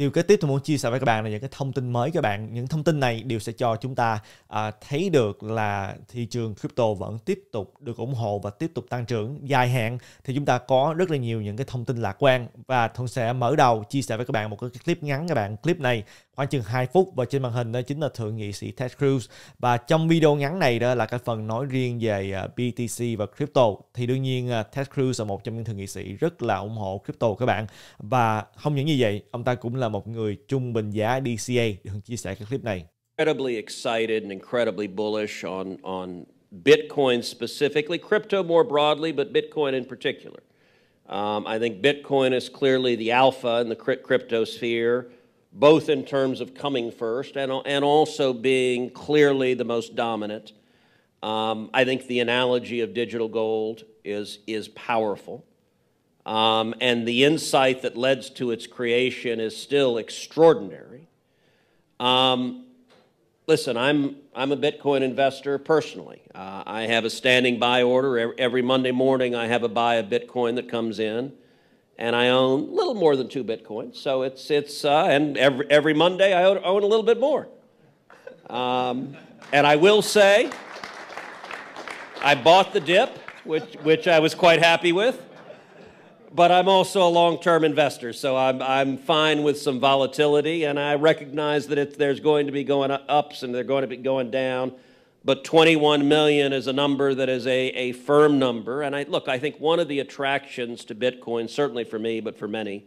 Điều kế tiếp tôi muốn chia sẻ với các bạn là những cái thông tin mới các bạn. Những thông tin này đều sẽ cho chúng ta à, thấy được là thị trường crypto vẫn tiếp tục được ủng hộ và tiếp tục tăng trưởng dài hạn thì chúng ta có rất là nhiều những cái thông tin lạc quan và tôi sẽ mở đầu chia sẻ với các bạn một cái clip ngắn các bạn. Clip này khoảng chừng 2 phút và trên màn hình đó chính là thượng nghị sĩ Ted Cruz và trong video ngắn này đó là cái phần nói riêng về à, BTC và crypto thì đương nhiên à, Ted Cruz là một trong những thượng nghị sĩ rất là ủng hộ crypto các bạn và không những như vậy ông ta cũng là một người trung bình giá DCA được chia sẻ cái clip này incredibly excited and incredibly bullish on on Bitcoin specifically, crypto more broadly, but Bitcoin in particular. Um, I think Bitcoin is clearly the alpha in the crypto sphere. both in terms of coming first and, and also being clearly the most dominant. Um, I think the analogy of digital gold is, is powerful. Um, and the insight that led to its creation is still extraordinary. Um, listen, I'm, I'm a Bitcoin investor personally. Uh, I have a standing buy order. Every Monday morning, I have a buy of Bitcoin that comes in and I own a little more than two Bitcoins. So it's, it's uh, and every, every Monday I own, a little bit more. Um, and I will say, I bought the dip, which, which I was quite happy with. But I'm also a long term investor, so I'm, I'm fine with some volatility, and I recognize that it's, there's going to be going ups and they're going to be going down but 21 million is a number that is a, a firm number. And I, look, I think one of the attractions to Bitcoin, certainly for me, but for many,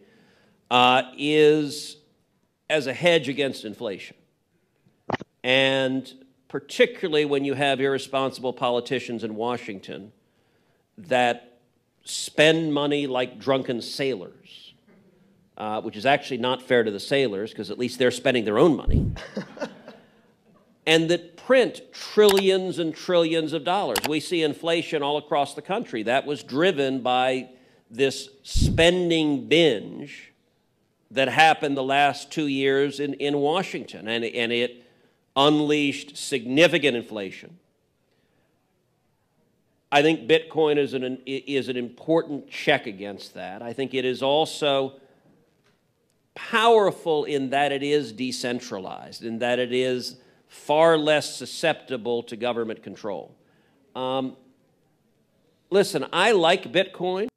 uh, is as a hedge against inflation. And particularly when you have irresponsible politicians in Washington that spend money like drunken sailors, uh, which is actually not fair to the sailors because at least they're spending their own money. and that print trillions and trillions of dollars. We see inflation all across the country. That was driven by this spending binge that happened the last two years in, in Washington, and, and it unleashed significant inflation. I think Bitcoin is an, is an important check against that. I think it is also powerful in that it is decentralized, in that it is far less susceptible to government control. Um, listen, I like Bitcoin.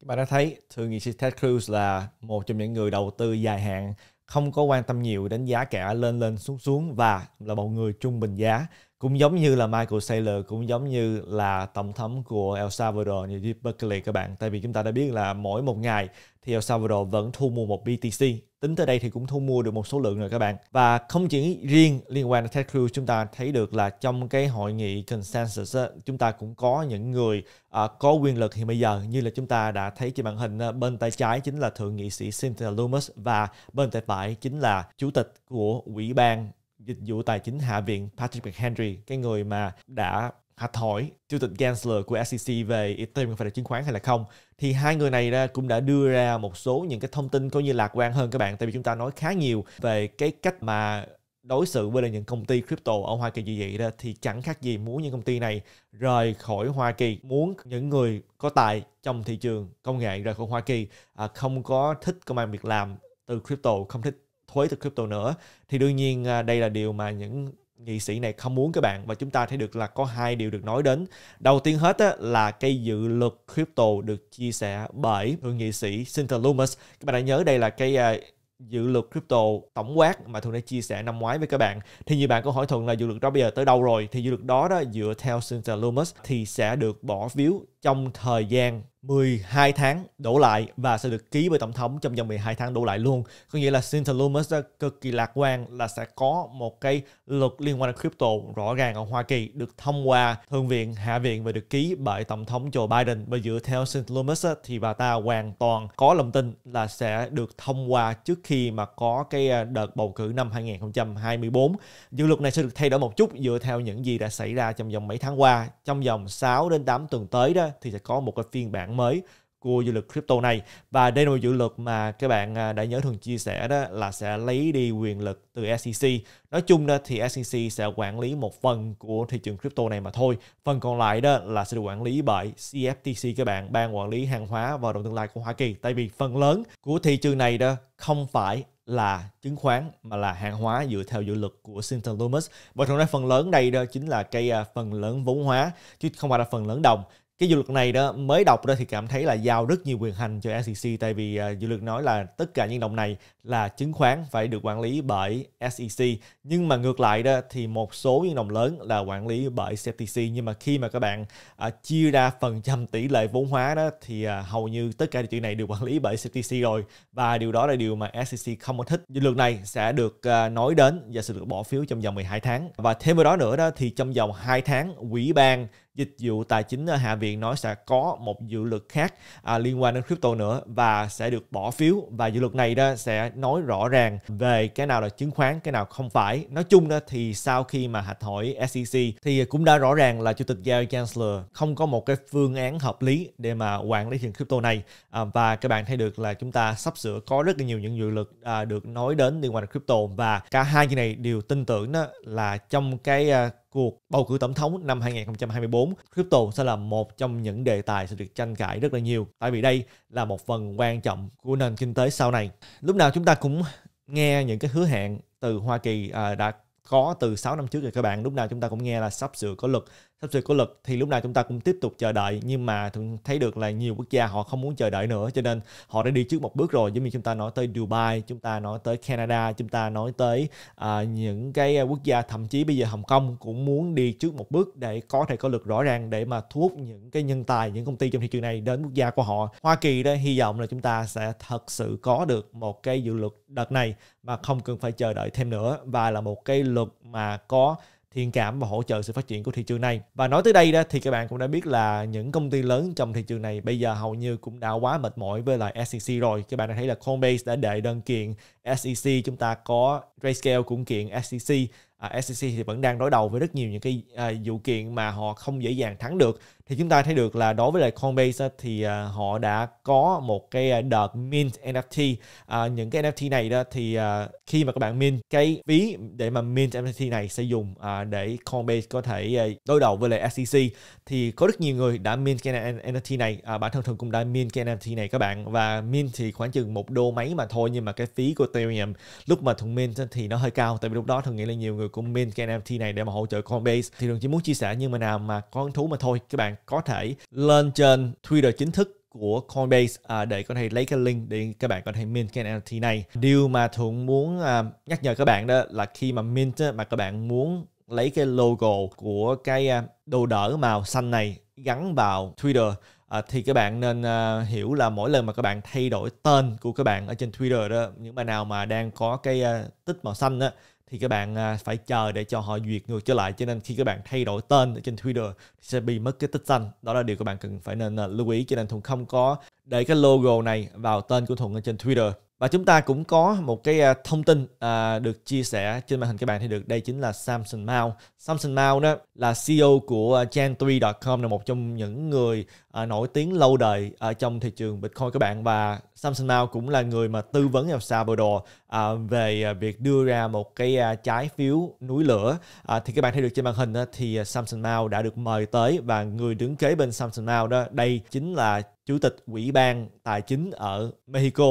Các bạn đã thấy, thường nghị sĩ Ted Cruz là một trong những người đầu tư dài hạn không có quan tâm nhiều đến giá cả lên lên xuống xuống và là một người trung bình giá cũng giống như là Michael Saylor cũng giống như là tổng thống của El Salvador như Jeff Berkeley các bạn tại vì chúng ta đã biết là mỗi một ngày thì El Salvador vẫn thu mua một BTC tính tới đây thì cũng thu mua được một số lượng rồi các bạn và không chỉ riêng liên quan đến Cruz chúng ta thấy được là trong cái hội nghị consensus á, chúng ta cũng có những người à, có quyền lực hiện bây giờ như là chúng ta đã thấy trên màn hình á, bên tay trái chính là thượng nghị sĩ Cynthia Lummis và bên tay phải chính là chủ tịch của ủy ban dịch vụ tài chính hạ viện Patrick McHenry, cái người mà đã hạch thổi chủ tịch Gensler của SEC về Ethereum có phải là chứng khoán hay là không thì hai người này cũng đã đưa ra một số những cái thông tin coi như lạc quan hơn các bạn tại vì chúng ta nói khá nhiều về cái cách mà đối xử với lại những công ty crypto ở Hoa Kỳ như vậy đó thì chẳng khác gì muốn những công ty này rời khỏi Hoa Kỳ muốn những người có tài trong thị trường công nghệ rời khỏi Hoa Kỳ à, không có thích công an việc làm từ crypto không thích thuế từ crypto nữa thì đương nhiên à, đây là điều mà những nghị sĩ này không muốn các bạn và chúng ta thấy được là có hai điều được nói đến đầu tiên hết á, là cái dự luật crypto được chia sẻ bởi thượng nghị sĩ Cynthia Lummis các bạn đã nhớ đây là cái à, dự luật crypto tổng quát mà Thuận đã chia sẻ năm ngoái với các bạn thì nhiều bạn có hỏi Thuận là dự luật đó bây giờ tới đâu rồi thì dự luật đó đó dựa theo Cynthia Lummis thì sẽ được bỏ phiếu trong thời gian 12 tháng đổ lại và sẽ được ký bởi tổng thống trong vòng 12 tháng đổ lại luôn. Có nghĩa là Cynthia Lummis cực kỳ lạc quan là sẽ có một cái luật liên quan đến crypto rõ ràng ở Hoa Kỳ được thông qua Thượng viện, Hạ viện và được ký bởi tổng thống Joe Biden. Và dựa theo Cynthia Lummis thì bà ta hoàn toàn có lòng tin là sẽ được thông qua trước khi mà có cái à, đợt bầu cử năm 2024. Dự luật này sẽ được thay đổi một chút dựa theo những gì đã xảy ra trong vòng mấy tháng qua. Trong vòng 6 đến 8 tuần tới đó thì sẽ có một cái phiên bản mới của dự luật crypto này và đây là một dự luật mà các bạn à, đã nhớ thường chia sẻ đó là sẽ lấy đi quyền lực từ SEC nói chung đó thì SEC sẽ quản lý một phần của thị trường crypto này mà thôi phần còn lại đó là sẽ được quản lý bởi CFTC các bạn ban quản lý hàng hóa và đầu tương lai của Hoa Kỳ tại vì phần lớn của thị trường này đó không phải là chứng khoán mà là hàng hóa dựa theo dự luật của Sinton Loomis. Bởi thường ra phần lớn đây đó chính là cái à, phần lớn vốn hóa chứ không phải là phần lớn đồng cái dự luật này đó mới đọc ra thì cảm thấy là giao rất nhiều quyền hành cho SEC tại vì à, dự luật nói là tất cả những đồng này là chứng khoán phải được quản lý bởi SEC nhưng mà ngược lại đó thì một số những đồng lớn là quản lý bởi CFTC nhưng mà khi mà các bạn uh, chia ra phần trăm tỷ lệ vốn hóa đó thì uh, hầu như tất cả chuyện này đều quản lý bởi CFTC rồi và điều đó là điều mà SEC không có thích dự luật này sẽ được uh, nói đến và sẽ được bỏ phiếu trong vòng 12 tháng và thêm vào đó nữa đó thì trong vòng 2 tháng quỹ ban dịch vụ tài chính ở hạ viện nói sẽ có một dự luật khác à, liên quan đến crypto nữa và sẽ được bỏ phiếu và dự luật này đó sẽ nói rõ ràng về cái nào là chứng khoán cái nào không phải nói chung đó thì sau khi mà hạch hỏi SEC thì cũng đã rõ ràng là chủ tịch Gary Gensler không có một cái phương án hợp lý để mà quản lý thị crypto này à, và các bạn thấy được là chúng ta sắp sửa có rất là nhiều những dự luật à, được nói đến liên quan đến crypto và cả hai cái này đều tin tưởng đó là trong cái à, cuộc bầu cử tổng thống năm 2024, crypto sẽ là một trong những đề tài sẽ được tranh cãi rất là nhiều. Tại vì đây là một phần quan trọng của nền kinh tế sau này. Lúc nào chúng ta cũng nghe những cái hứa hẹn từ Hoa Kỳ à, đã có từ 6 năm trước rồi các bạn lúc nào chúng ta cũng nghe là sắp sửa có luật sắp sửa của luật thì lúc nào chúng ta cũng tiếp tục chờ đợi nhưng mà thấy được là nhiều quốc gia họ không muốn chờ đợi nữa cho nên họ đã đi trước một bước rồi giống như chúng ta nói tới Dubai chúng ta nói tới Canada chúng ta nói tới à, những cái quốc gia thậm chí bây giờ Hồng Kông cũng muốn đi trước một bước để có thể có luật rõ ràng để mà thu hút những cái nhân tài những công ty trong thị trường này đến quốc gia của họ Hoa Kỳ đó hy vọng là chúng ta sẽ thật sự có được một cái dự luật đợt này mà không cần phải chờ đợi thêm nữa và là một cái luật mà có thiện cảm và hỗ trợ sự phát triển của thị trường này. Và nói tới đây đó thì các bạn cũng đã biết là những công ty lớn trong thị trường này bây giờ hầu như cũng đã quá mệt mỏi với lại SEC rồi. Các bạn đã thấy là Coinbase đã đệ đơn kiện SEC, chúng ta có Grayscale cũng kiện SEC. À, SEC thì vẫn đang đối đầu với rất nhiều những cái à, vụ kiện mà họ không dễ dàng thắng được thì chúng ta thấy được là đối với lại Coinbase thì à, họ đã có một cái à, đợt mint NFT à, những cái NFT này đó thì à, khi mà các bạn mint cái phí để mà mint NFT này sẽ dùng à, để Coinbase có thể à, đối đầu với lại SEC thì có rất nhiều người đã mint cái NFT này à, bản thân thường cũng đã mint cái NFT này các bạn và mint thì khoảng chừng một đô mấy mà thôi nhưng mà cái phí của Ethereum lúc mà thùng mint thì nó hơi cao tại vì lúc đó thường nghĩ là nhiều người cũng mint cái NFT này để mà hỗ trợ Coinbase thì thường chỉ muốn chia sẻ nhưng mà nào mà có hứng thú mà thôi các bạn có thể lên trên Twitter chính thức của Coinbase à, để có thể lấy cái link để các bạn có thể mint cái NFT này. Điều mà Thuận muốn à, nhắc nhở các bạn đó là khi mà mint mà các bạn muốn lấy cái logo của cái à, đồ đỡ màu xanh này gắn vào Twitter à, thì các bạn nên à, hiểu là mỗi lần mà các bạn thay đổi tên của các bạn ở trên Twitter đó những bạn nào mà đang có cái à, tích màu xanh đó thì các bạn à, phải chờ để cho họ duyệt ngược trở lại cho nên khi các bạn thay đổi tên ở trên Twitter sẽ bị mất cái tích xanh đó là điều các bạn cần phải nên à, lưu ý cho nên Thuận không có để cái logo này vào tên của Thuận ở trên Twitter và chúng ta cũng có một cái à, thông tin à, được chia sẻ trên màn hình các bạn thì được đây chính là Samson Mao. Samson Mao đó là CEO của à, Gen3.com là một trong những người à, nổi tiếng lâu đời ở trong thị trường Bitcoin các bạn và Samson Mao cũng là người mà tư vấn El Salvador à, về à, việc đưa ra một cái à, trái phiếu núi lửa. À, thì các bạn thấy được trên màn hình đó, thì Samson Mao đã được mời tới và người đứng kế bên Samson Mao đó đây chính là chủ tịch ủy ban tài chính ở Mexico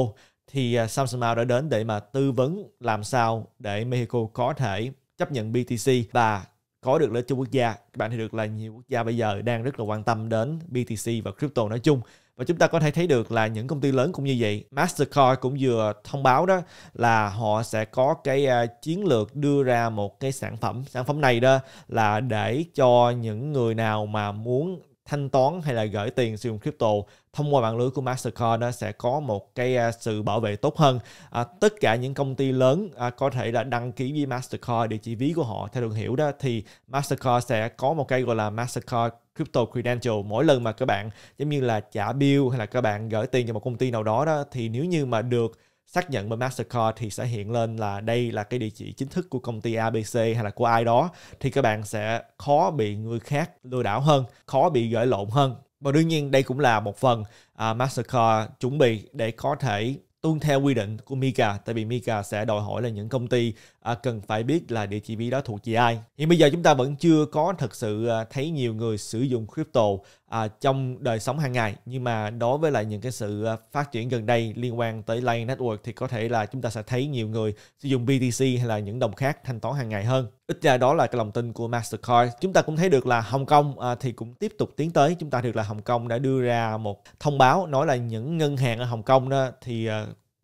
thì à, Samsung Mao đã đến để mà tư vấn làm sao để Mexico có thể chấp nhận BTC và có được lợi cho quốc gia. Các bạn thấy được là nhiều quốc gia bây giờ đang rất là quan tâm đến BTC và crypto nói chung. Và chúng ta có thể thấy được là những công ty lớn cũng như vậy. Mastercard cũng vừa thông báo đó là họ sẽ có cái à, chiến lược đưa ra một cái sản phẩm. Sản phẩm này đó là để cho những người nào mà muốn thanh toán hay là gửi tiền sử dụng crypto thông qua mạng lưới của Mastercard nó sẽ có một cái à, sự bảo vệ tốt hơn. À, tất cả những công ty lớn à, có thể là đăng ký với Mastercard địa chỉ ví của họ theo đường hiểu đó thì Mastercard sẽ có một cái gọi là Mastercard crypto credential mỗi lần mà các bạn giống như là trả bill hay là các bạn gửi tiền cho một công ty nào đó đó thì nếu như mà được xác nhận bởi Mastercard thì sẽ hiện lên là đây là cái địa chỉ chính thức của công ty ABC hay là của ai đó thì các bạn sẽ khó bị người khác lừa đảo hơn, khó bị gửi lộn hơn. Và đương nhiên đây cũng là một phần uh, Mastercard chuẩn bị để có thể tuân theo quy định của Mika tại vì Mika sẽ đòi hỏi là những công ty à, cần phải biết là địa chỉ ví đó thuộc về ai. Hiện bây giờ chúng ta vẫn chưa có thực sự à, thấy nhiều người sử dụng crypto à, trong đời sống hàng ngày nhưng mà đối với lại những cái sự phát triển gần đây liên quan tới Lightning Network thì có thể là chúng ta sẽ thấy nhiều người sử dụng BTC hay là những đồng khác thanh toán hàng ngày hơn. Ít ra đó là cái lòng tin của Mastercard. Chúng ta cũng thấy được là Hồng Kông thì cũng tiếp tục tiến tới. Chúng ta được là Hồng Kông đã đưa ra một thông báo nói là những ngân hàng ở Hồng Kông đó thì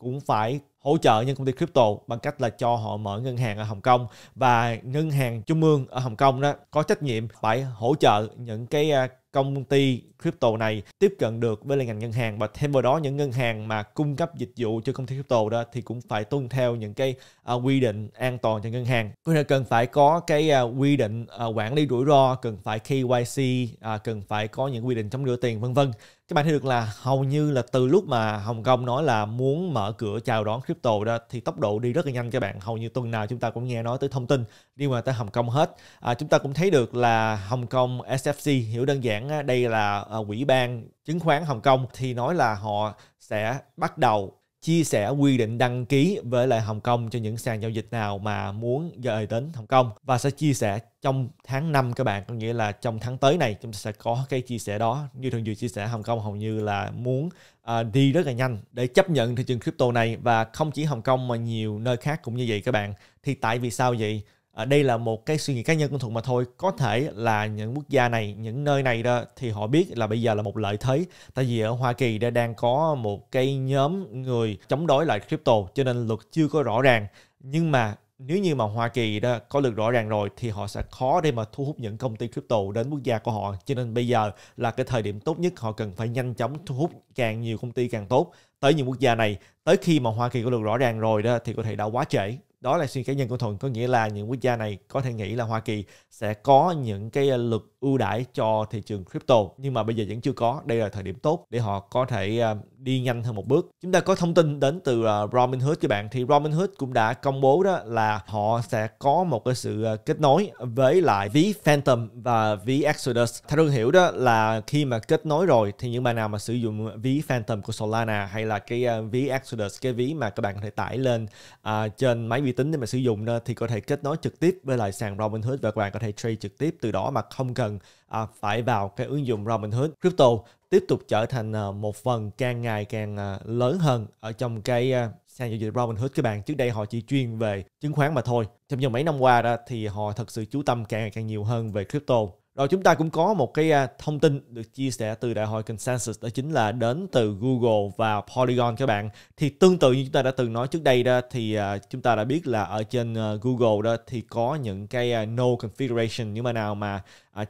cũng phải hỗ trợ những công ty crypto bằng cách là cho họ mở ngân hàng ở Hồng Kông và ngân hàng trung ương ở Hồng Kông đó có trách nhiệm phải hỗ trợ những cái à, công ty crypto này tiếp cận được với lại ngành ngân hàng và thêm vào đó những ngân hàng mà cung cấp dịch vụ cho công ty crypto đó thì cũng phải tuân theo những cái uh, quy định an toàn cho ngân hàng. Có thể cần phải có cái uh, quy định uh, quản lý rủi ro, cần phải KYC, uh, cần phải có những quy định chống rửa tiền vân vân. Các bạn thấy được là hầu như là từ lúc mà Hồng Kông nói là muốn mở cửa chào đón crypto đó thì tốc độ đi rất là nhanh các bạn. Hầu như tuần nào chúng ta cũng nghe nói tới thông tin đi mà tới Hồng Kông hết. À, chúng ta cũng thấy được là Hồng Kông SFC hiểu đơn giản đây là ờ, quỹ ban chứng khoán Hồng Kông thì nói là họ sẽ bắt đầu chia sẻ quy định đăng ký với lại Hồng Kông cho những sàn giao dịch nào mà muốn rời đến Hồng Kông và sẽ chia sẻ trong tháng 5 các bạn có nghĩa là trong tháng tới này chúng ta sẽ có cái chia sẻ đó như thường dự chia sẻ Hồng Kông hầu như là muốn uh, đi rất là nhanh để chấp nhận thị trường crypto này và không chỉ Hồng Kông mà nhiều nơi khác cũng như vậy các bạn thì tại vì sao vậy à, đây là một cái suy nghĩ cá nhân của thuận mà thôi có thể là những quốc gia này những nơi này đó thì họ biết là bây giờ là một lợi thế tại vì ở hoa kỳ đã đang có một cái nhóm người chống đối lại crypto cho nên luật chưa có rõ ràng nhưng mà nếu như mà Hoa Kỳ đó có lực rõ ràng rồi thì họ sẽ khó để mà thu hút những công ty crypto đến quốc gia của họ. Cho nên bây giờ là cái thời điểm tốt nhất họ cần phải nhanh chóng thu hút càng nhiều công ty càng tốt tới những quốc gia này. Tới khi mà Hoa Kỳ có lực rõ ràng rồi đó thì có thể đã quá trễ đó là suy cá nhân của thuận có nghĩa là những quốc gia này có thể nghĩ là hoa kỳ sẽ có những cái ờ, luật ưu đãi cho thị trường crypto nhưng mà bây giờ vẫn chưa có đây là thời điểm tốt để họ có thể ờ, đi nhanh hơn một bước chúng ta có thông tin đến từ ờ, Robinhood các bạn thì Robinhood cũng đã công bố đó là họ sẽ có một cái sự kết nối với lại ví Phantom và ví Exodus theo tôi hiểu đó là khi mà kết nối rồi thì những bạn nào mà sử dụng ví Phantom của Solana hay là cái ví Exodus cái ví mà các bạn có thể tải lên uh, trên máy vi tính để mà sử dụng đó, thì có thể kết nối trực tiếp với lại sàn Robinhood và các bạn có thể trade trực tiếp từ đó mà không cần à, phải vào cái ứng dụng Robinhood. Crypto tiếp tục trở thành à, một phần càng ngày càng à, lớn hơn ở trong cái à, sàn giao dịch Robinhood các bạn. Trước đây họ chỉ chuyên về chứng khoán mà thôi. Trong vòng mấy năm qua đó thì họ thật sự chú tâm càng ngày càng nhiều hơn về crypto rồi chúng ta cũng có một cái à, thông tin được chia sẻ từ đại hội consensus đó chính là đến từ Google và Polygon các bạn. Thì tương tự như chúng ta đã từng nói trước đây đó thì à, chúng ta đã biết là ở trên à, Google đó thì có những cái no configuration nhưng mà nào mà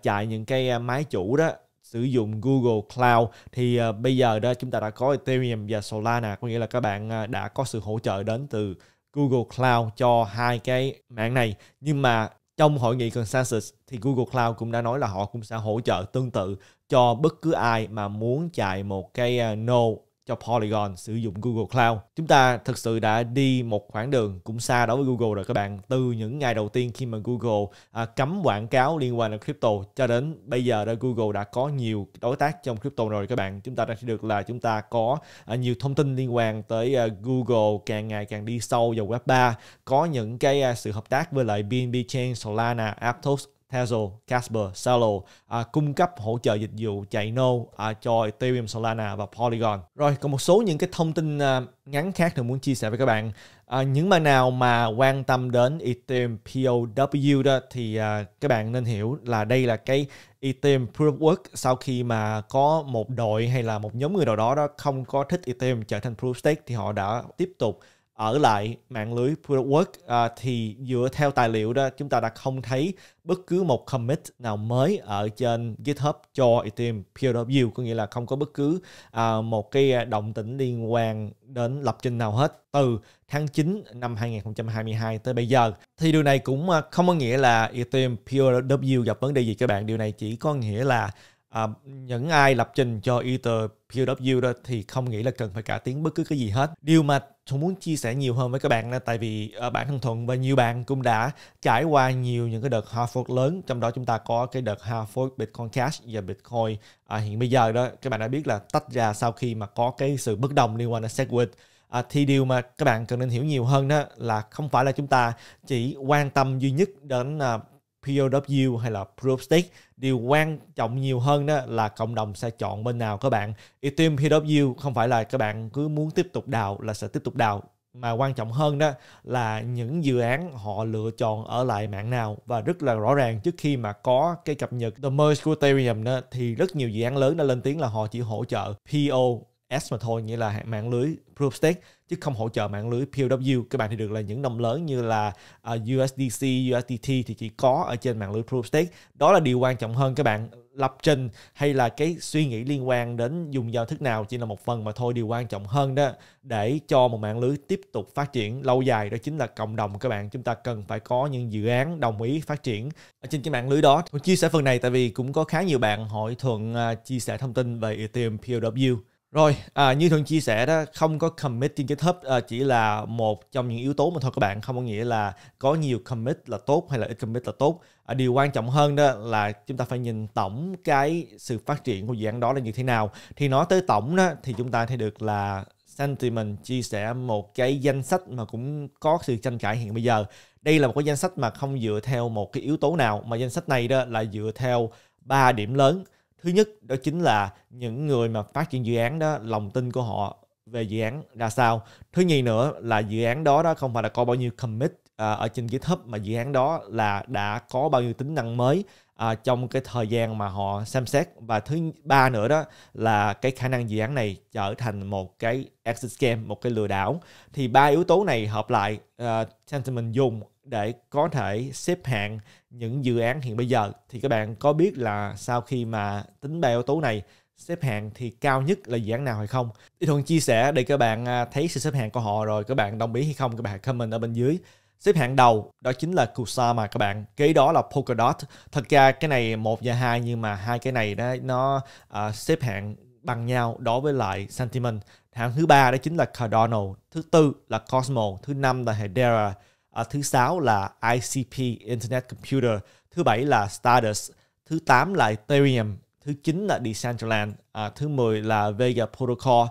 chạy những cái máy chủ đó sử dụng Google Cloud thì bây giờ đó chúng ta đã có Ethereum và Solana có nghĩa là các bạn đã có sự hỗ trợ đến từ Google Cloud cho hai cái mạng này nhưng mà trong hội nghị consensus thì Google Cloud cũng đã nói là họ cũng sẽ hỗ trợ tương tự cho bất cứ ai mà muốn chạy một cái ờ, node cho Polygon sử dụng Google Cloud. Chúng ta thực sự đã đi một khoảng đường cũng xa đối với Google rồi các bạn. Từ những ngày đầu tiên khi mà Google à, cấm quảng cáo liên quan đến crypto cho đến bây giờ đó Google đã có nhiều đối tác trong crypto rồi các bạn. Chúng ta đã được là chúng ta có à, nhiều thông tin liên quan tới à, Google càng ngày càng đi sâu vào Web3. Có những cái à, sự hợp tác với lại BNB Chain, Solana, Aptos, Tezos, Casper, Solo à, cung cấp hỗ trợ dịch vụ chạy nô à, cho Ethereum, Solana và Polygon. Rồi còn một số những cái thông tin à, ngắn khác thì muốn chia sẻ với các bạn. À, những bạn nào mà quan tâm đến Ethereum POW đó thì à, các bạn nên hiểu là đây là cái Ethereum Proof of Work sau khi mà có một đội hay là một nhóm người nào đó đó không có thích Ethereum trở thành Proof Stake thì họ đã tiếp tục ở lại mạng lưới Proof Work uh, à, thì dựa theo tài liệu đó chúng ta đã không thấy bất cứ một commit nào mới ở trên GitHub cho Ethereum POW có nghĩa là không có bất cứ uh, một cái à, động tĩnh liên quan đến lập trình nào hết từ tháng 9 năm 2022 tới bây giờ. Thì điều này cũng không có nghĩa là Ethereum POW gặp vấn đề gì các bạn, điều này chỉ có nghĩa là à, những ai lập trình cho Ether POW đó thì không nghĩ là cần phải cải tiến bất cứ cái gì hết. Điều mà Thuận muốn chia sẻ nhiều hơn với các bạn là tại vì à, bản thân Thuận và nhiều bạn cũng đã trải qua nhiều những cái đợt Harvard lớn trong đó chúng ta có cái đợt Harvard Bitcoin Cash và Bitcoin à, hiện bây giờ đó các bạn đã biết là tách ra sau khi mà có cái sự bất đồng liên quan đến SegWit à, thì điều mà các bạn cần nên hiểu nhiều hơn đó là không phải là chúng ta chỉ quan tâm duy nhất đến à, POW hay là Proof Stake điều quan trọng nhiều hơn đó là cộng đồng sẽ chọn bên nào các bạn Ethereum POW không phải là các bạn cứ muốn tiếp tục đào là sẽ tiếp tục đào mà quan trọng hơn đó là những dự án họ lựa chọn ở lại mạng nào và rất là rõ ràng trước khi mà có cái cập nhật The Merge của Ethereum đó, thì rất nhiều dự án lớn đã lên tiếng là họ chỉ hỗ trợ POS mà thôi nghĩa là mạng lưới Proof Stake chứ không hỗ trợ mạng lưới POW các bạn thì được là những đồng lớn như là à, USDC, USDT thì chỉ có ở trên mạng lưới Proof đó là điều quan trọng hơn các bạn lập trình hay là cái suy nghĩ liên quan đến dùng giao thức nào chỉ là một phần mà thôi điều quan trọng hơn đó để cho một mạng lưới tiếp tục phát triển lâu dài đó chính là cộng đồng các bạn chúng ta cần phải có những dự án đồng ý phát triển ở trên cái mạng lưới đó chia sẻ phần này tại vì cũng có khá nhiều bạn hỏi thuận à, chia sẻ thông tin về Ethereum POW rồi, à, như thường chia sẻ đó, không có commit trên GitHub à, chỉ là một trong những yếu tố mà thôi các bạn, không có nghĩa là có nhiều commit là tốt hay là ít commit là tốt. À, điều quan trọng hơn đó là chúng ta phải nhìn tổng cái sự phát triển của dự án đó là như thế nào. Thì nói tới tổng đó thì chúng ta thấy được là Sentiment chia sẻ một cái danh sách mà cũng có sự tranh cãi hiện bây giờ. Đây là một cái danh sách mà không dựa theo một cái yếu tố nào mà danh sách này đó là dựa theo ba điểm lớn thứ nhất đó chính là những người mà phát triển dự án đó lòng tin của họ về dự án ra sao thứ nhì nữa là dự án đó đó không phải là có bao nhiêu commit à, ở trên GitHub mà dự án đó là đã có bao nhiêu tính năng mới à, trong cái thời gian mà họ xem xét và thứ ba nữa đó là cái khả năng dự án này trở thành một cái exit scam một cái lừa đảo thì ba yếu tố này hợp lại uh, sentiment dùng để có thể xếp hạng những dự án hiện bây giờ thì các bạn có biết là sau khi mà tính ba yếu tố này xếp hạng thì cao nhất là dự án nào hay không thì thường chia sẻ để các bạn à, thấy sự xếp hạng của họ rồi các bạn đồng ý hay không các bạn comment ở bên dưới xếp hạng đầu đó chính là Kusama các bạn kế đó là Polkadot thật ra cái này một và hai nhưng mà hai cái này đó nó uh, xếp hạng bằng nhau đối với lại sentiment hạng thứ ba đó chính là Cardano thứ tư là Cosmo thứ năm là Hedera à, thứ sáu là ICP Internet Computer, thứ bảy là Stardust, thứ tám là Ethereum, thứ chín là Decentraland, à, thứ mười là Vega Protocol,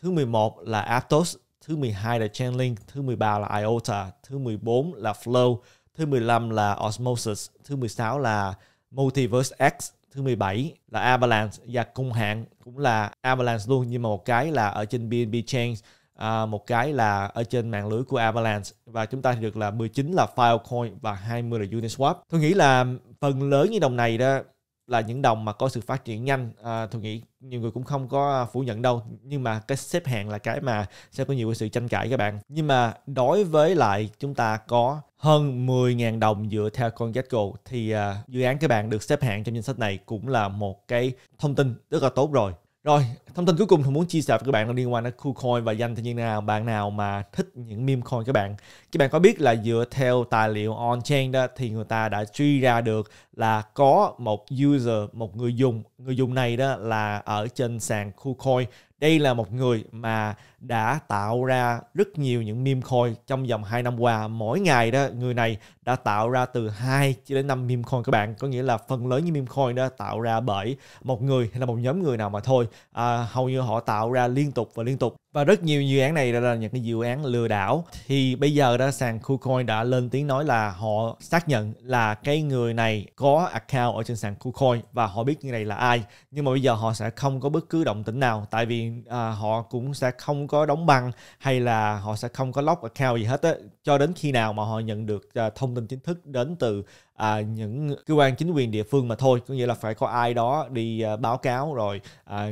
thứ mười một là Aptos, thứ mười hai là Chainlink, thứ mười ba là IOTA, thứ mười bốn là Flow, thứ mười 15 là Osmosis, thứ mười sáu là Multiverse X, thứ 17 là Avalanche và cùng hạng cũng là Avalanche luôn nhưng mà một cái là ở trên BNB Chain à, một cái là ở trên mạng lưới của Avalanche và chúng ta thì được là 19 là Filecoin và 20 là Uniswap. Tôi nghĩ là phần lớn những đồng này đó là những đồng mà có sự phát triển nhanh à, tôi nghĩ nhiều người cũng không có phủ nhận đâu nhưng mà cái xếp hạng là cái mà sẽ có nhiều cái sự tranh cãi các bạn nhưng mà đối với lại chúng ta có hơn 10.000 đồng dựa theo con Getgo thì à, dự án các bạn được xếp hạng trong danh sách này cũng là một cái thông tin rất là tốt rồi rồi, thông tin cuối cùng tôi muốn chia sẻ với các bạn là liên quan đến KuCoin và danh tự nhiên nào bạn nào mà thích những meme coin các bạn. Các bạn có biết là dựa theo tài liệu on-chain đó thì người ta đã truy ra được là có một user, một người dùng, người dùng này đó là ở trên sàn KuCoin. Đây là một người mà đã tạo ra rất nhiều những meme coin trong vòng 2 năm qua. Mỗi ngày đó người này đã tạo ra từ 2 cho đến 5 meme coin các bạn. Có nghĩa là phần lớn những meme coin đó tạo ra bởi một người hay là một nhóm người nào mà thôi. À, hầu như họ tạo ra liên tục và liên tục. Và rất nhiều dự án này là những cái dự án lừa đảo. Thì bây giờ đó sàn KuCoin đã lên tiếng nói là họ xác nhận là cái người này có account ở trên sàn KuCoin và họ biết người này là ai. Nhưng mà bây giờ họ sẽ không có bất cứ động tĩnh nào tại vì à, họ cũng sẽ không có có đóng băng hay là họ sẽ không có lock account gì hết á cho đến khi nào mà họ nhận được à, thông tin chính thức đến từ à, những cơ quan chính quyền địa phương mà thôi có nghĩa là phải có ai đó đi à, báo cáo rồi à,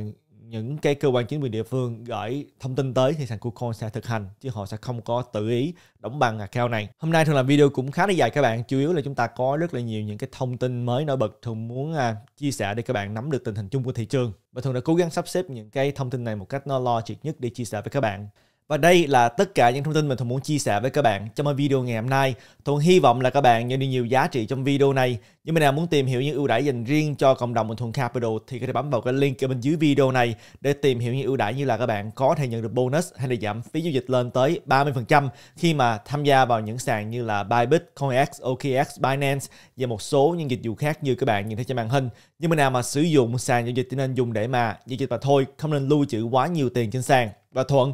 những cái cơ quan chính quyền địa phương gửi thông tin tới thì sàn KuCoin sẽ thực hành chứ họ sẽ không có tự ý đóng băng account này. Hôm nay thường làm video cũng khá là dài các bạn, chủ yếu là chúng ta có rất là nhiều những cái thông tin mới nổi bật thường muốn à, chia sẻ để các bạn nắm được tình hình chung của thị trường. Và thường đã cố gắng sắp xếp những cái thông tin này một cách nó logic nhất để chia sẻ với các bạn. Và đây là tất cả những thông tin mình Thuận muốn chia sẻ với các bạn trong video ngày hôm nay. Thuận hy vọng là các bạn nhận được nhiều giá trị trong video này. Nếu mình nào muốn tìm hiểu những ưu đãi dành riêng cho cộng đồng mình Thuận Capital thì có thể bấm vào cái link ở bên dưới video này để tìm hiểu những ưu đãi như là các bạn có thể nhận được bonus hay là giảm phí giao dịch lên tới 30% khi mà tham gia vào những sàn như là Bybit, CoinX, OKX, Binance và một số những dịch vụ khác như các bạn nhìn thấy trên màn hình. Nhưng mình nào mà sử dụng sàn giao dịch thì nên dùng để mà giao dịch mà thôi, không nên lưu trữ quá nhiều tiền trên sàn. Và Thuận